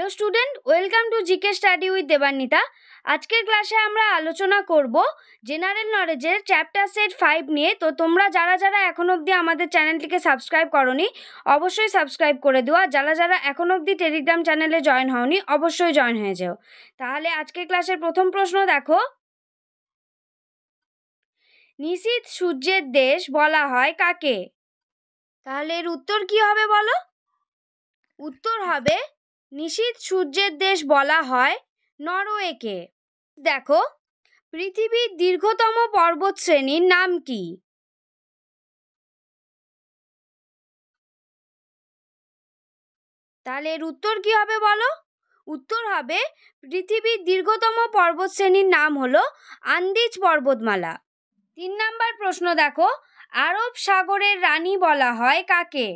hello student welcome to GK study with Debannita আজকের ক্লাসে আমরা আলোচনা করব জেনারেল নলেজের চ্যাপ্টার সেট ফাইভ নিয়ে তো তোমরা যারা যারা এখন অবধি আমাদের চ্যানেলটিকে সাবস্ক্রাইব করনি অবশ্যই সাবস্ক্রাইব করে দেওয়া যারা যারা এখন অবধি টেলিগ্রাম চ্যানেলে জয়েন হওনি অবশ্যই জয়েন হয়ে যাও তাহলে আজকের ক্লাসের প্রথম প্রশ্ন দেখো নিশীত সূর্যের দেশ বলা হয় কাকে তাহলে এর উত্তর কি হবে বলো উত্তর হবে নিশীত সূর্যের দেশ বলা হয় নরওয়েকে দেখো পৃথিবীর দীর্ঘতম পর্বতশ্রেণীর নাম কি তাহলে এর উত্তর কি হবে বলো উত্তর হবে পৃথিবীর দীর্ঘতম পর্বতশ্রেণীর নাম হলো আন্দিজ পর্বতমালা তিন নাম্বার প্রশ্ন দেখো আরব সাগরের রানী বলা হয় কাকে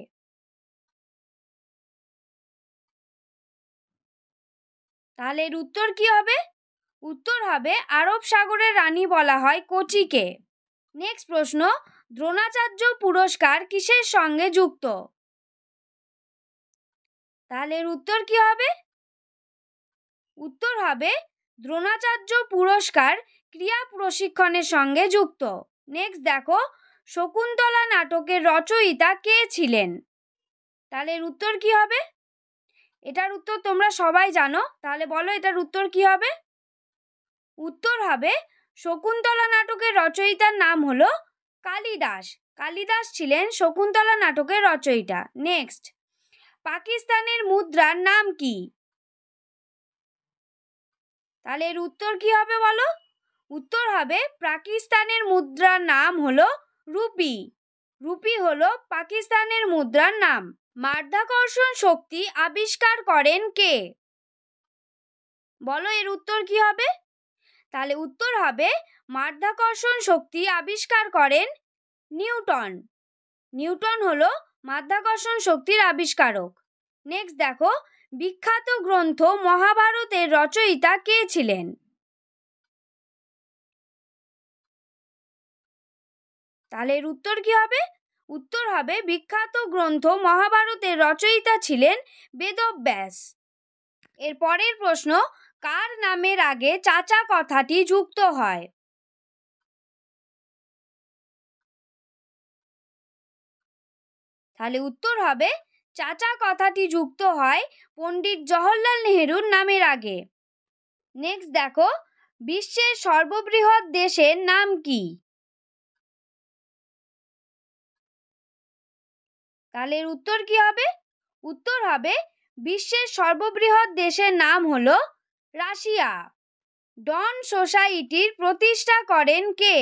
তাহলে এর উত্তর কি হবে উত্তর হবে আরব সাগরের রানী বলা হয় কোচিকে নেক্সট প্রশ্ন দ্রোণাচার্য পুরস্কার কিসের সঙ্গে যুক্ত তাহলে এর উত্তর কি হবে উত্তর হবে দ্রোণাচার্য পুরস্কার ক্রিয়া প্রশিক্ষণের সঙ্গে যুক্ত নেক্সট দেখো শকুন্তলা নাটকের রচয়িতা কে ছিলেন তাহলে এর উত্তর কি হবে এটার উত্তর তোমরা সবাই জানো তাহলে বলো এটার উত্তর কি হবে উত্তর হবে শকুন্তলা নাটকের রচয়িতার নাম হলো কালিদাস কালিদাস ছিলেন শকুন্তলা নাটকের রচয়িতা নেক্সট পাকিস্তানের মুদ্রার নাম কি তাহলে এর উত্তর কি হবে বলো উত্তর হবে পাকিস্তানের মুদ্রার নাম হলো রুপি রুপি হলো পাকিস্তানের মুদ্রার নাম মাধ্যাকর্ষণ শক্তি আবিষ্কার করেন কে বলো এর উত্তর কি হবে তাহলে উত্তর হবে মাধ্যাকর্ষণ শক্তি আবিষ্কার করেন নিউটন নিউটন হলো মাধ্যাকর্ষণ শক্তির আবিষ্কারক নেক্সট দেখো বিখ্যাত গ্রন্থ মহাভারতের রচয়িতা কে ছিলেন তাহলে এর উত্তর কি হবে উত্তর হবে বিখ্যাত গ্রন্থ মহাভারতের রচয়িতা ছিলেন বেদব্যাস এর পরের প্রশ্ন কার নামের আগে চাচা কথাটি যুক্ত হয় তাহলে উত্তর হবে চাচা কথাটি যুক্ত হয় পণ্ডিত জওহরলাল নেহরুর নামের আগে নেক্সট দেখো বিশ্বের সর্ববৃহৎ দেশের নাম কি তাহলে এর উত্তর কি হবে উত্তর হবে বিশ্বের সর্ববৃহৎ দেশের নাম হল রাশিয়া ডন সোসাইটির প্রতিষ্ঠা করেন কে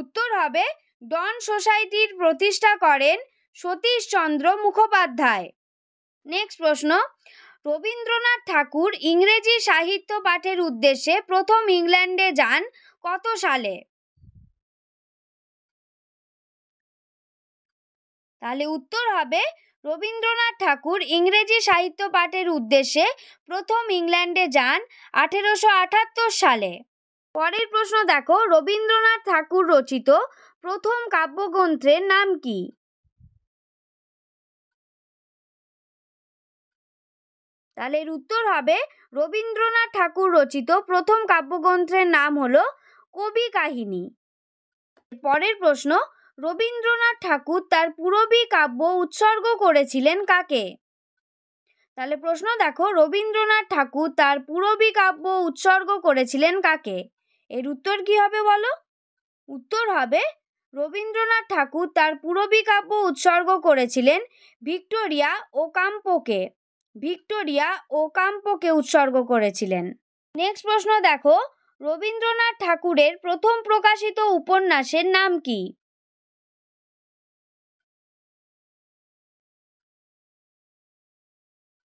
উত্তর হবে ডন সোসাইটির প্রতিষ্ঠা করেন সতীশচন্দ্র মুখোপাধ্যায় নেক্সট প্রশ্ন রবীন্দ্রনাথ ঠাকুর ইংরেজি সাহিত্য পাঠের উদ্দেশ্যে প্রথম ইংল্যান্ডে যান কত সালে তাহলে উত্তর হবে রবীন্দ্রনাথ ঠাকুর ইংরেজি সাহিত্য পাঠের উদ্দেশ্যে প্রথম ইংল্যান্ডে যান আঠেরোশো আঠাত্তর সালে পরের প্রশ্ন দেখো রবীন্দ্রনাথ ঠাকুর রচিত প্রথম কাব্যগ্রন্থের নাম কি তাহলে এর উত্তর হবে রবীন্দ্রনাথ ঠাকুর রচিত প্রথম কাব্যগ্রন্থের নাম হলো কবি কাহিনী পরের প্রশ্ন রবীন্দ্রনাথ ঠাকুর তার পুরবী কাব্য উৎসর্গ করেছিলেন কাকে তাহলে প্রশ্ন দেখো রবীন্দ্রনাথ ঠাকুর তার পুরবী কাব্য উৎসর্গ করেছিলেন কাকে এর উত্তর কি হবে বলো উত্তর হবে রবীন্দ্রনাথ ঠাকুর তার পুরবী কাব্য উৎসর্গ করেছিলেন ভিক্টোরিয়া ও কাম্পোকে ভিক্টোরিয়া ও কাম্পকে উৎসর্গ করেছিলেন নেক্সট প্রশ্ন দেখো রবীন্দ্রনাথ ঠাকুরের প্রথম প্রকাশিত উপন্যাসের নাম কি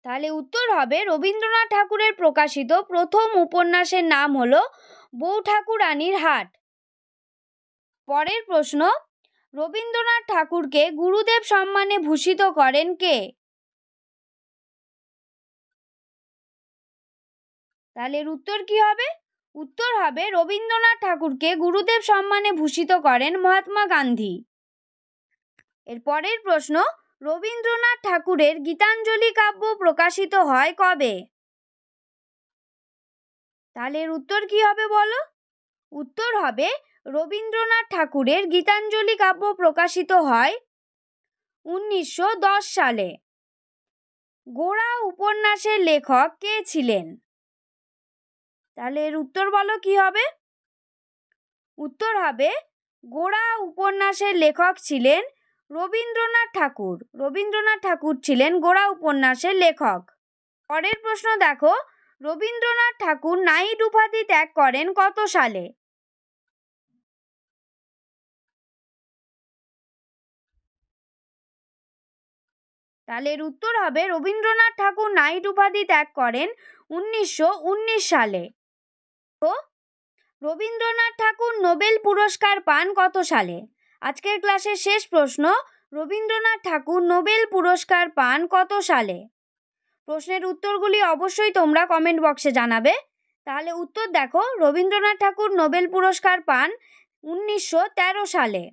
তাহলে উত্তর হবে রবীন্দ্রনাথ ঠাকুরের প্রকাশিত প্রথম উপন্যাসের নাম হল বউ ঠাকুরানীর হাট পরের প্রশ্ন রবীন্দ্রনাথ ঠাকুরকে গুরুদেব সম্মানে ভূষিত করেন কে তাহলে এর উত্তর কি হবে উত্তর হবে রবীন্দ্রনাথ ঠাকুরকে গুরুদেব সম্মানে ভূষিত করেন মহাত্মা গান্ধী এর পরের প্রশ্ন রবীন্দ্রনাথ ঠাকুরের গীতাঞ্জলি কাব্য প্রকাশিত হয় কবে তাহলে এর উত্তর কি হবে বলো উত্তর হবে রবীন্দ্রনাথ ঠাকুরের গীতাঞ্জলি কাব্য প্রকাশিত হয় উনিশশো সালে গোড়া উপন্যাসের লেখক কে ছিলেন তাহলে এর উত্তর বলো কি হবে উত্তর হবে গোড়া উপন্যাসের লেখক ছিলেন রবীন্দ্রনাথ ঠাকুর রবীন্দ্রনাথ ঠাকুর ছিলেন গোড়া উপন্যাসের লেখক পরের প্রশ্ন দেখো রবীন্দ্রনাথ ঠাকুর নাইট উপাধি ত্যাগ করেন কত সালে তাহলে উত্তর হবে রবীন্দ্রনাথ ঠাকুর নাইট উপাধি ত্যাগ করেন উনিশশো সালে রবীন্দ্রনাথ ঠাকুর নোবেল পুরস্কার পান কত সালে আজকের ক্লাসের শেষ প্রশ্ন রবীন্দ্রনাথ ঠাকুর নোবেল পুরস্কার পান কত সালে প্রশ্নের উত্তরগুলি অবশ্যই তোমরা কমেন্ট বক্সে জানাবে তাহলে উত্তর দেখো রবীন্দ্রনাথ ঠাকুর নোবেল পুরস্কার পান উনিশশো সালে